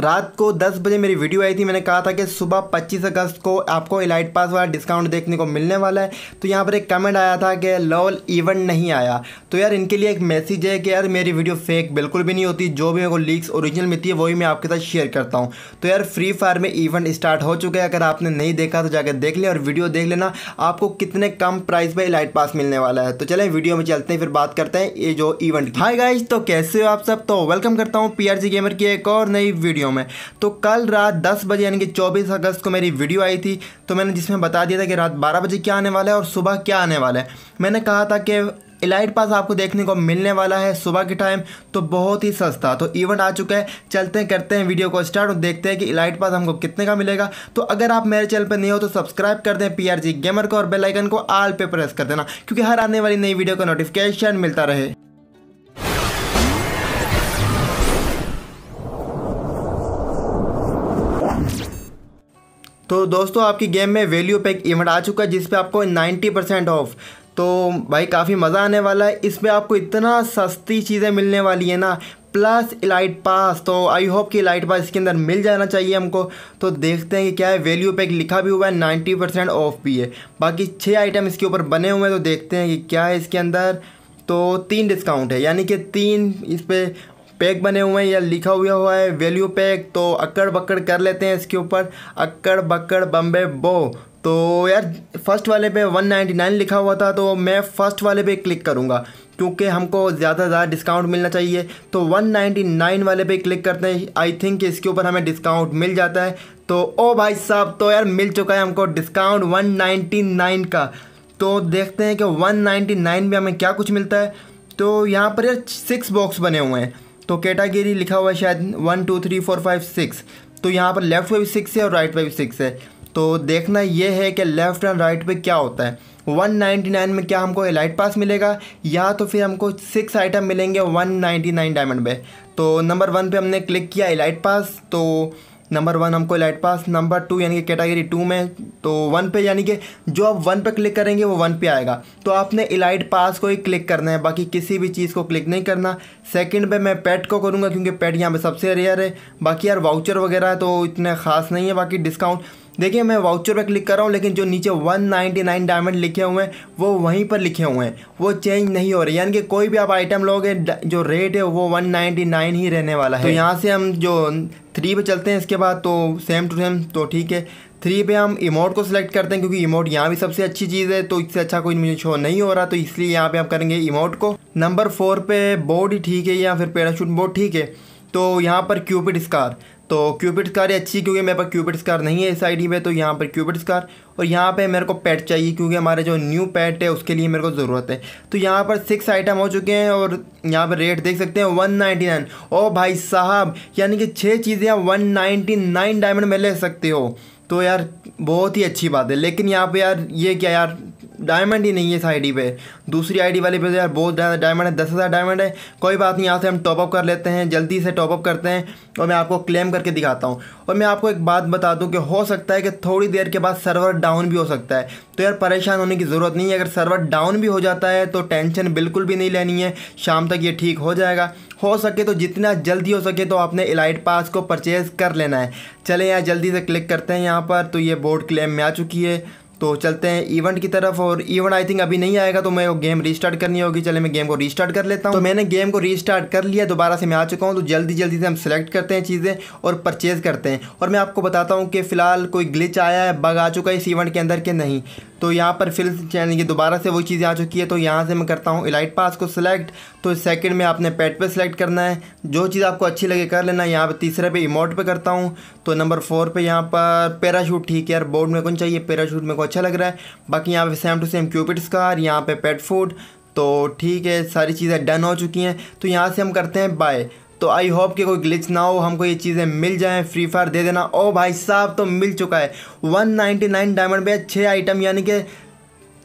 रात को दस बजे मेरी वीडियो आई थी मैंने कहा था कि सुबह पच्चीस अगस्त को आपको इलाइट पास वाला डिस्काउंट देखने को मिलने वाला है तो यहाँ पर एक कमेंट आया था कि लॉल इवेंट नहीं आया तो यार इनके लिए एक मैसेज है कि यार मेरी वीडियो फेक बिल्कुल भी नहीं होती जो भी मेरे को लीक्स ओरिजिनल मिलती है वही मैं आपके साथ शेयर करता हूँ तो यार फ्री फायर में इवेंट स्टार्ट हो चुका है अगर आपने नहीं देखा तो जाकर देख लें और वीडियो देख लेना आपको कितने कम प्राइस पर इलाइट पास मिलने वाला है तो चले वीडियो में चलते हैं फिर बात करते हैं ये जो इवेंट हाई गाइज तो कैसे हो आप सब तो वेलकम करता हूँ पी गेमर की एक और नई वीडियो वीडियो में तो कल रात दस बजे यानी कि चौबीस अगस्त को मेरी वीडियो आई थी तो मैंने जिसमें बता दिया था कि रात बारह बजे क्या आने वाला है और सुबह क्या आने वाला है मैंने कहा था कि इलाइट पास आपको देखने को मिलने वाला है सुबह के टाइम तो बहुत ही सस्ता तो इवेंट आ चुका है चलते हैं करते हैं वीडियो को स्टार्ट और देखते हैं कि इलाइट पास हमको कितने का मिलेगा तो अगर आप मेरे चैनल पर नहीं हो तो सब्सक्राइब कर दें पीआरजी गेमर को और बेलाइकन को आल पे प्रेस कर देना क्योंकि हर आने वाली नई वीडियो का नोटिफिकेशन मिलता रहे तो दोस्तों आपकी गेम में वैल्यू पैक इवेंट आ चुका है जिस पे आपको 90 परसेंट ऑफ तो भाई काफ़ी मज़ा आने वाला है इस आपको इतना सस्ती चीज़ें मिलने वाली है ना प्लस इलाइट पास तो आई होप कि इलाइट पास इसके अंदर मिल जाना चाहिए हमको तो देखते हैं कि क्या है वैल्यू पैक लिखा भी हुआ है नाइन्टी परसेंट ऑफ भी है बाकी छः आइटम इसके ऊपर बने हुए हैं तो देखते हैं कि क्या है इसके अंदर तो तीन डिस्काउंट है यानी कि तीन इस पर पैक बने हुए हैं या लिखा हुआ हुआ है वैल्यू पैक तो अक्कड़ बक्कड़ कर लेते हैं इसके ऊपर अक्कड़ बक्कड़ बम्बे बो तो यार फर्स्ट वाले पे 199 लिखा हुआ था तो मैं फ़र्स्ट वाले पे क्लिक करूँगा क्योंकि हमको ज़्यादा ज़्यादा डिस्काउंट मिलना चाहिए तो 199 वाले पे क्लिक करते हैं आई थिंक इसके ऊपर हमें डिस्काउंट मिल जाता है तो ओ भाई साहब तो यार मिल चुका है हमको डिस्काउंट 199 का तो देखते हैं कि 199 में हमें क्या कुछ मिलता है तो यहाँ पर यार सिक्स बॉक्स बने हुए हैं तो कैटागिरी लिखा हुआ है शायद one two three four five six तो यहाँ पर लेफ़्ट पे भी सिक्स है और राइट पे भी सिक्स है तो देखना ये है कि लेफ़्ट एंड राइट पे क्या होता है 199 में क्या हमको एलाइट पास मिलेगा या तो फिर हमको सिक्स आइटम मिलेंगे 199 डायमंड पे तो नंबर वन पे हमने क्लिक किया एलाइट पास तो नंबर वन हमको लाइट पास नंबर टू यानी कि कैटेगरी टू में तो वन पे यानी कि जो आप वन पे क्लिक करेंगे वो वन पे आएगा तो आपने इलाइट पास को ही क्लिक करना है बाकी किसी भी चीज़ को क्लिक नहीं करना सेकंड पे मैं पेट को करूँगा क्योंकि पेट यहाँ पे सबसे रेयर है बाकी यार वाउचर वगैरह है तो इतने ख़ास नहीं है बाकी डिस्काउंट देखिए मैं वाउचर पर क्लिक कर रहा हूँ लेकिन जो नीचे 199 डायमंड लिखे हुए हैं वो वहीं पर लिखे हुए हैं वो चेंज नहीं हो रहे यानी कि कोई भी आप आइटम लोगे जो रेट है वो 199 ही रहने वाला है तो, तो यहाँ से हम जो थ्री पे चलते हैं इसके बाद तो सेम टू सेम तो ठीक है थ्री पे हम इमोट को सिलेक्ट करते हैं क्योंकि इमोट यहाँ भी सबसे अच्छी चीज़ है तो इससे अच्छा कोई मुझे शो नहीं हो रहा तो इसलिए यहाँ पे हम करेंगे इमोट को नंबर फोर पे बोर्ड ही ठीक है या फिर पैराशूट बोर्ड ठीक है तो यहाँ पर क्यूपिड स्कार तो क्यूबिट स्कार ये अच्छी क्योंकि मेरे पास क्यूबिट स्कार नहीं है इस आईडी पे तो यहाँ पर क्यूबिट स्कार और यहाँ पे मेरे को पेट चाहिए क्योंकि हमारे जो न्यू पेट है उसके लिए मेरे को ज़रूरत है तो यहाँ पर सिक्स आइटम हो चुके हैं और यहाँ पर रेट देख सकते हैं वन नाइन्टी नाइन ओ भाई साहब यानी कि छः चीज़ें आप वन नाइन्टी नाइन डायमंड में ले सकते हो तो यार बहुत ही अच्छी बात है लेकिन यहाँ पर यार ये क्या यार डायमंड ही नहीं है इस डी पे दूसरी आईडी वाले पे तो यार बहुत ज़्यादा डायमंड है दस हज़ार डायमंड है कोई बात नहीं यहाँ से हम टॉपअप कर लेते हैं जल्दी से टॉपअप करते हैं और मैं आपको क्लेम करके दिखाता हूँ और मैं आपको एक बात बता दूँ कि हो सकता है कि थोड़ी देर के बाद सर्वर डाउन भी हो सकता है तो यार परेशान होने की ज़रूरत नहीं है अगर सर्वर डाउन भी हो जाता है तो टेंशन बिल्कुल भी नहीं लेनी है शाम तक ये ठीक हो जाएगा हो सके तो जितना जल्दी हो सके तो आपने इलाइट पास को परचेज़ कर लेना है चले यहाँ जल्दी से क्लिक करते हैं यहाँ पर तो ये बोर्ड क्लेम में आ चुकी है तो चलते हैं इवेंट की तरफ और इवेंट आई थिंक अभी नहीं आएगा तो मैं वो गेम रीस्टार्ट करनी होगी चले मैं गेम को रीस्टार्ट कर लेता हूँ तो, तो मैंने गेम को रीस्टार्ट कर लिया दोबारा से मैं आ चुका हूँ तो जल्दी जल्दी से हम सेलेक्ट करते हैं चीज़ें और परचेज़ करते हैं और मैं आपको बताता हूँ कि फ़िलहाल कोई ग्लिच आया है बग आ चुका है इस इवेंट के अंदर के नहीं तो यहाँ पर फिल यानी कि दोबारा से वो चीज़ें आ चुकी है तो यहाँ से मैं करता हूँ इलाइट पास को सिलेक्ट तो सेकंड में आपने पेट पे सिलेक्ट करना है जो चीज़ आपको अच्छी लगे कर लेना यहाँ पे तीसरे पे इमोट पे करता हूँ तो नंबर फोर पे यहाँ पर पैराशूट ठीक है यार बोर्ड में कौन चाहिए पैराशूट मेरे को अच्छा लग रहा है बाकी यहाँ पर सेम टू सेम क्यूपिट्स का यहाँ पे पेट फूड तो ठीक है सारी चीज़ें डन हो चुकी हैं तो यहाँ से हम करते हैं बाय तो आई होप कि कोई ग्लिच ना हो हमको ये चीज़ें मिल जाएं फ्री फायर दे देना ओ भाई साहब तो मिल चुका है 199 डायमंड पे छः आइटम यानी कि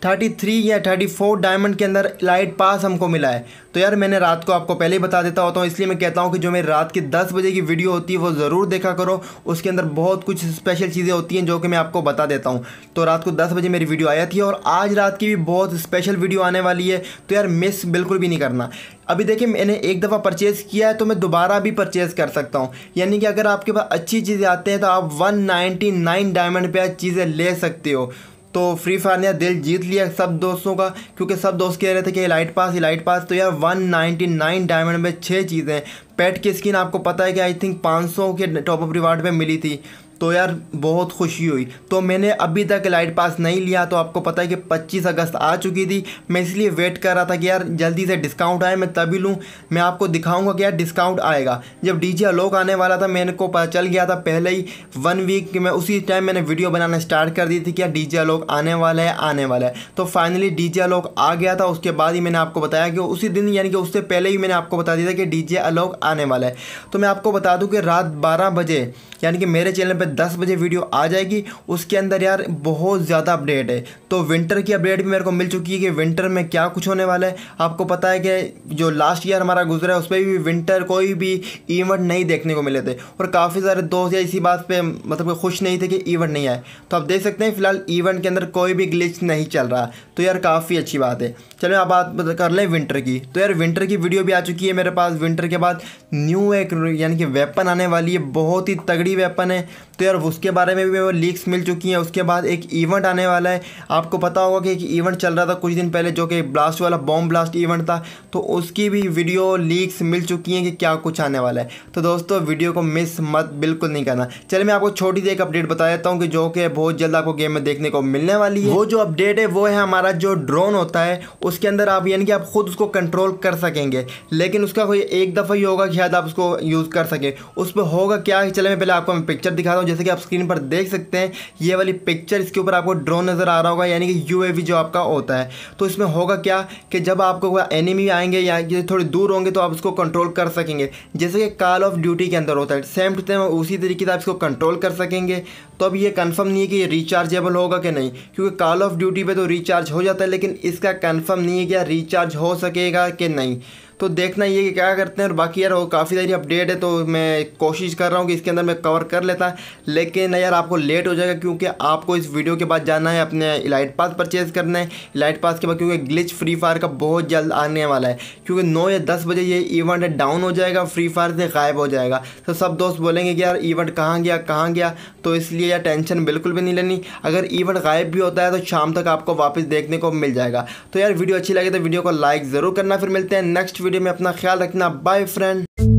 थर्टी थ्री या थर्टी फोर डायमंड के अंदर लाइट पास हमको मिला है तो यार मैंने रात को आपको पहले ही बता देता होता हूँ इसलिए मैं कहता हूँ कि जो मेरी रात की दस बजे की वीडियो होती है वो ज़रूर देखा करो उसके अंदर बहुत कुछ स्पेशल चीज़ें होती हैं जो कि मैं आपको बता देता हूँ तो रात को दस बजे मेरी वीडियो आया थी और आज रात की भी बहुत स्पेशल वीडियो आने वाली है तो यार मिस बिल्कुल भी नहीं करना अभी देखिए मैंने एक दफ़ा परचेज़ किया है तो मैं दोबारा भी परचेज़ कर सकता हूँ यानी कि अगर आपके पास अच्छी चीज़ें आते हैं तो आप वन नाइन्टी नाइन डायमंड पे चीज़ें ले सकते हो तो फ्री फायर ने दिल जीत लिया सब दोस्तों का क्योंकि सब दोस्त कह रहे थे कि लाइट पास ही लाइट पास तो यार 199 डायमंड में छः चीज़ें पेट की स्किन आपको पता है कि आई थिंक 500 के टॉपअप रिवार्ड में मिली थी तो यार बहुत खुशी हुई तो मैंने अभी तक लाइट पास नहीं लिया तो आपको पता है कि पच्चीस अगस्त आ चुकी थी मैं इसलिए वेट कर रहा था कि यार जल्दी से डिस्काउंट आए मैं तभी लूँ मैं आपको दिखाऊँगा कि यार डिस्काउंट आएगा जब डी जी अलोक आने वाला था मैंने को पता चल गया था पहले ही वन वीक में उसी टाइम मैंने वीडियो बनाना स्टार्ट कर दी थी कि यार डी जी अलोक आने वाला है आने वाला है तो फाइनली डी जे अलोक आ गया था उसके बाद ही मैंने आपको बताया कि उसी दिन यानी कि उससे पहले ही मैंने आपको बता दिया था कि डी जे अलोक आने वाला है तो मैं आपको बता दूँ कि रात बारह बजे यानी कि मेरे चैनल पर दस बजे वीडियो आ जाएगी उसके अंदर यार बहुत ज़्यादा अपडेट है तो विंटर की अपडेट भी मेरे को मिल चुकी है कि विंटर में क्या कुछ होने वाला है आपको पता है कि जो लास्ट ईयर हमारा गुजरा है उस पर भी विंटर कोई भी इवेंट नहीं देखने को मिले थे और काफ़ी सारे दोस्त या इसी बात पर मतलब खुश नहीं थे कि इवेंट नहीं आए तो आप देख सकते हैं फिलहाल इवेंट के अंदर कोई भी ग्लिच नहीं चल रहा तो यार काफ़ी अच्छी बात है चलो आप बात मतलब कर लें विंटर की तो यार विंटर की वीडियो भी आ चुकी है मेरे पास विंटर के बाद न्यू एक यानी कि वेपन आने वाली है बहुत ही तगड़ी वेपन है तो यार उसके बारे में भी लीक्स मिल चुकी हैं उसके बाद एक इवेंट आने वाला है आपको पता होगा कि एक इवेंट चल रहा था कुछ दिन पहले जो कि ब्लास्ट वाला बॉम्ब ब्लास्ट इवेंट था तो उसकी भी वीडियो लीक्स मिल चुकी हैं कि क्या कुछ आने वाला है तो दोस्तों वीडियो को मिस मत बिल्कुल नहीं करना चलिए मैं आपको छोटी सी एक अपडेट बता देता हूँ कि जो कि बहुत जल्द आपको गेम में देखने को मिलने वाली है वो जो अपडेट है वो है हमारा जो ड्रोन होता है उसके अंदर आप यानी कि आप खुद उसको कंट्रोल कर सकेंगे लेकिन उसका कोई एक दफ़ा ही होगा कि शायद आप उसको यूज़ कर सकें उस पर होगा क्या चले मैं पहले आपको मैं पिक्चर दिखाता हूँ जैसे कि आप स्क्रीन पर देख सकते हैं ये वाली पिक्चर इसके ऊपर आपको ड्रोन नज़र आ रहा होगा यानी कि यू जो आपका होता है तो इसमें होगा क्या कि जब आपको एनिमी आएंगे या थोड़े दूर होंगे तो आप उसको कंट्रोल कर सकेंगे जैसे कि कॉल ऑफ ड्यूटी के अंदर होता है सेम टू सेम उसी तरीके से आप इसको कंट्रोल कर सकेंगे तो अब ये कंफर्म नहीं है कि ये रिचार्जेबल होगा कि नहीं क्योंकि कॉल ऑफ ड्यूटी पे तो रिचार्ज हो जाता है लेकिन इसका कंफर्म नहीं है कि रिचार्ज हो सकेगा कि नहीं तो देखना ये कि क्या करते हैं और बाकी यार वो काफ़ी सारी अपडेट है तो मैं कोशिश कर रहा हूँ कि इसके अंदर मैं कवर कर लेता लेकिन यार आपको लेट हो जाएगा क्योंकि आपको इस वीडियो के बाद जाना है अपने इलाइट पास परचेज़ करना है इलाइट पास के बाद क्योंकि ग्लिच फ्री फायर का बहुत जल्द आने वाला है क्योंकि नौ या दस बजे ये इवेंट डाउन हो जाएगा फ्री फायर से गायब हो जाएगा तो सब दोस्त बोलेंगे कि यार इवेंट कहाँ गया कहाँ गया तो इसलिए यार टेंशन बिल्कुल भी नहीं लेनी अगर इवेंट गायब भी होता है तो शाम तक आपको वापस देखने को मिल जाएगा तो यार वीडियो अच्छी लगे तो वीडियो को लाइक ज़रूर करना फिर मिलते हैं नेक्स्ट वीडियो में अपना ख्याल रखना बाय फ्रेंड